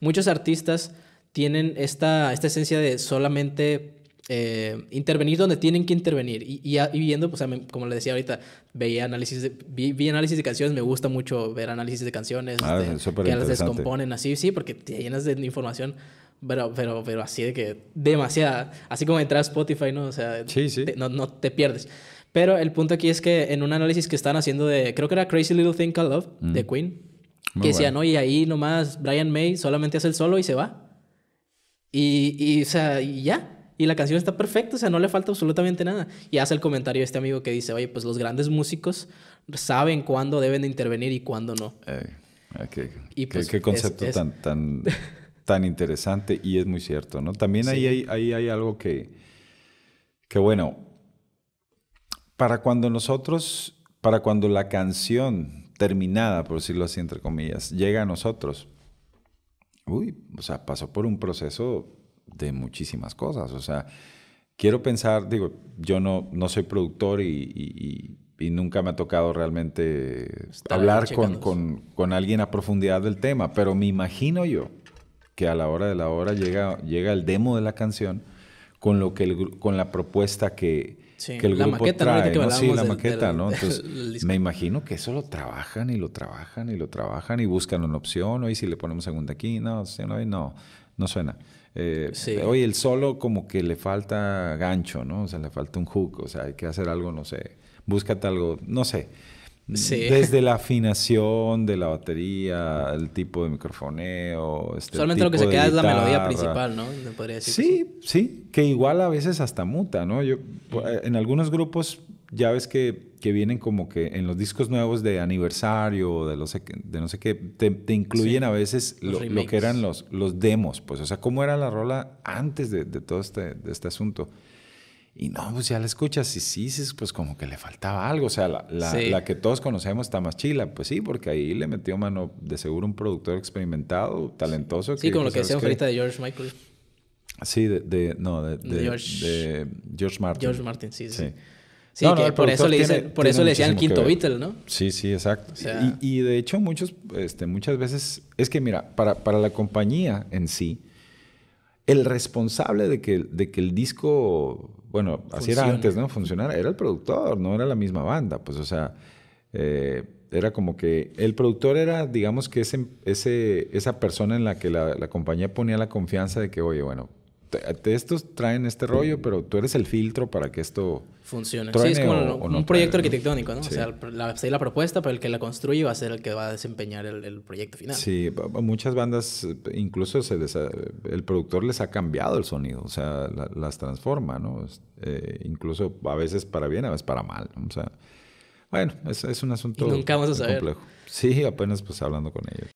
muchos artistas tienen esta, esta esencia de solamente eh, intervenir donde tienen que intervenir. Y, viendo, pues, como le decía ahorita, veía análisis vi, análisis de canciones, me gusta mucho ver análisis de canciones, ah, este, que las descomponen así, sí, porque te llenas de información. Pero, pero, pero así de que demasiada. Así como entrar a Spotify, ¿no? O sea, Te, no, no te pierdes. Pero el punto aquí es que en un análisis que están haciendo de, creo que era Crazy Little Thing Called Love, de Queen, que decían, oye, y ahí nomás Brian May solamente hace el solo y se va. Y, y o sea, y ya. Y la canción está perfecta, o sea, no le falta absolutamente nada. Y hace el comentario este amigo que dice, oye, pues los grandes músicos saben cuándo deben de intervenir y cuándo no. Ah, ¿Qué, pues concepto tan, tan, tan interesante y es muy cierto, ¿no? También ahí, hay, ahí hay algo que, que, bueno, para cuando nosotros, para cuando la canción terminada, por decirlo así, entre comillas, llega a nosotros, uy, o sea, pasó por un proceso de muchísimas cosas. O sea, quiero pensar, digo, yo no, no soy productor y, nunca me ha tocado realmente hablar con, alguien a profundidad del tema, pero me imagino yo que a la hora de la hora llega, llega el demo de la canción con, lo que con la propuesta que, que el la grupo maqueta, trae, Sí, la maqueta, ¿no? Entonces, me imagino que eso lo trabajan y lo trabajan y lo trabajan y buscan una opción. Oye, si le ponemos segunda aquí, no, no, no suena. Eh, Oye, el solo como que le falta gancho, ¿no? O sea, le falta un hook, o sea, hay que hacer algo, no sé, búscate algo, no sé. Desde la afinación de la batería, el tipo de microfoneo. Este, Solamente lo que se queda es la melodía principal, ¿no? sí, sí, que igual a veces hasta muta, ¿no? Yo, eh, en algunos grupos ya ves que, que, vienen como que en los discos nuevos de aniversario o de, los, de no sé qué, te, incluyen a veces lo, que eran los, los demos, pues, o sea, cómo era la rola antes de, todo este, de este asunto. Y no, pues ya la escuchas y sí, sí, pues como que le faltaba algo. O sea, la, la, la que todos conocemos, está más chila. pues sí, porque ahí le metió mano de seguro un productor experimentado, talentoso. Sí, como lo que decía ahorita de George Michael. Sí, de, de no, de, George, George, Martin. George Martin, sí, sí. sí. que por eso le, dicen, por eso le decían quinto Beatle, ¿no? Sí, sí, exacto. y, y, de hecho, muchos, este, muchas veces, es que mira, para, para la compañía en sí, el responsable de que, de que el disco, bueno, así era antes, ¿no? Funcionara, era el productor, no era la misma banda, pues, o sea, eh, era como que el productor era, digamos que ese, ese, esa persona en la que la compañía ponía la confianza de que, oye, bueno, estos traen este rollo, pero tú eres el filtro para que esto funcione. Sí, es como un, proyecto arquitectónico, O sea, la, pues, la propuesta, pero el que la construye va a ser el que va a desempeñar el, proyecto final. Sí, muchas bandas, incluso se el productor les ha cambiado el sonido, o sea, las transforma, ¿no? Eh, incluso a veces para bien, a veces para mal, o sea. Bueno, es, un asunto complejo. Sí, apenas pues hablando con ellos.